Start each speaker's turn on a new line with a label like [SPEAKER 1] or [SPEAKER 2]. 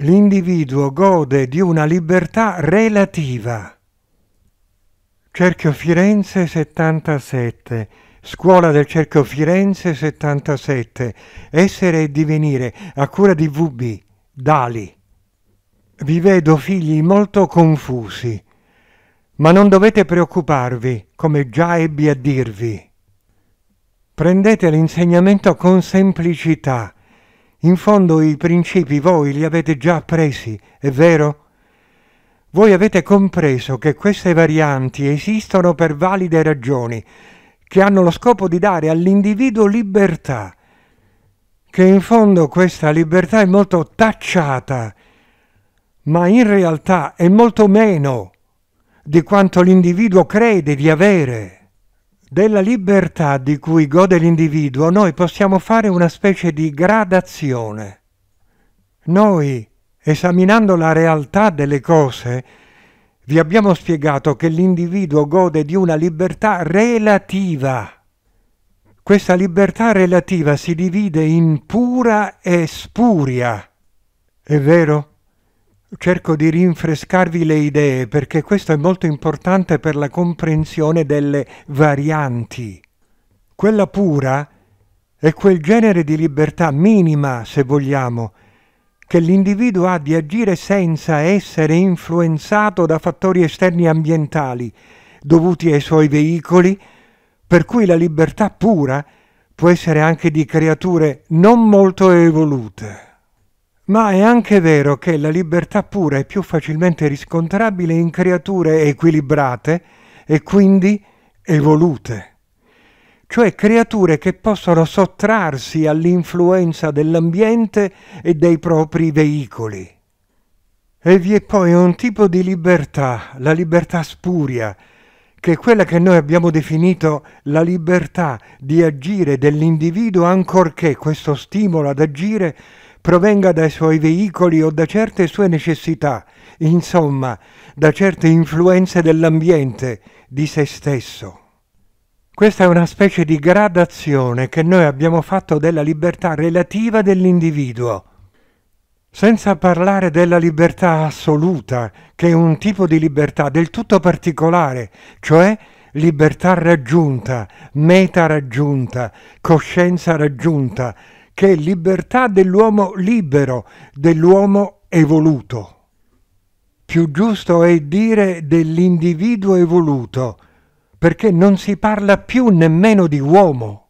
[SPEAKER 1] l'individuo gode di una libertà relativa. Cerchio Firenze 77, Scuola del Cerchio Firenze 77, Essere e divenire, a cura di VB, Dali. Vi vedo figli molto confusi, ma non dovete preoccuparvi, come già ebbi a dirvi. Prendete l'insegnamento con semplicità in fondo i principi voi li avete già appresi, è vero? Voi avete compreso che queste varianti esistono per valide ragioni, che hanno lo scopo di dare all'individuo libertà, che in fondo questa libertà è molto tacciata, ma in realtà è molto meno di quanto l'individuo crede di avere della libertà di cui gode l'individuo noi possiamo fare una specie di gradazione. Noi, esaminando la realtà delle cose, vi abbiamo spiegato che l'individuo gode di una libertà relativa. Questa libertà relativa si divide in pura e spuria. È vero? Cerco di rinfrescarvi le idee perché questo è molto importante per la comprensione delle varianti. Quella pura è quel genere di libertà minima, se vogliamo, che l'individuo ha di agire senza essere influenzato da fattori esterni ambientali dovuti ai suoi veicoli, per cui la libertà pura può essere anche di creature non molto evolute. Ma è anche vero che la libertà pura è più facilmente riscontrabile in creature equilibrate e quindi evolute, cioè creature che possono sottrarsi all'influenza dell'ambiente e dei propri veicoli. E vi è poi un tipo di libertà, la libertà spuria, che è quella che noi abbiamo definito la libertà di agire dell'individuo ancorché questo stimolo ad agire provenga dai suoi veicoli o da certe sue necessità, insomma, da certe influenze dell'ambiente, di se stesso. Questa è una specie di gradazione che noi abbiamo fatto della libertà relativa dell'individuo, senza parlare della libertà assoluta, che è un tipo di libertà del tutto particolare, cioè libertà raggiunta, meta raggiunta, coscienza raggiunta, che è libertà dell'uomo libero, dell'uomo evoluto. Più giusto è dire dell'individuo evoluto, perché non si parla più nemmeno di uomo.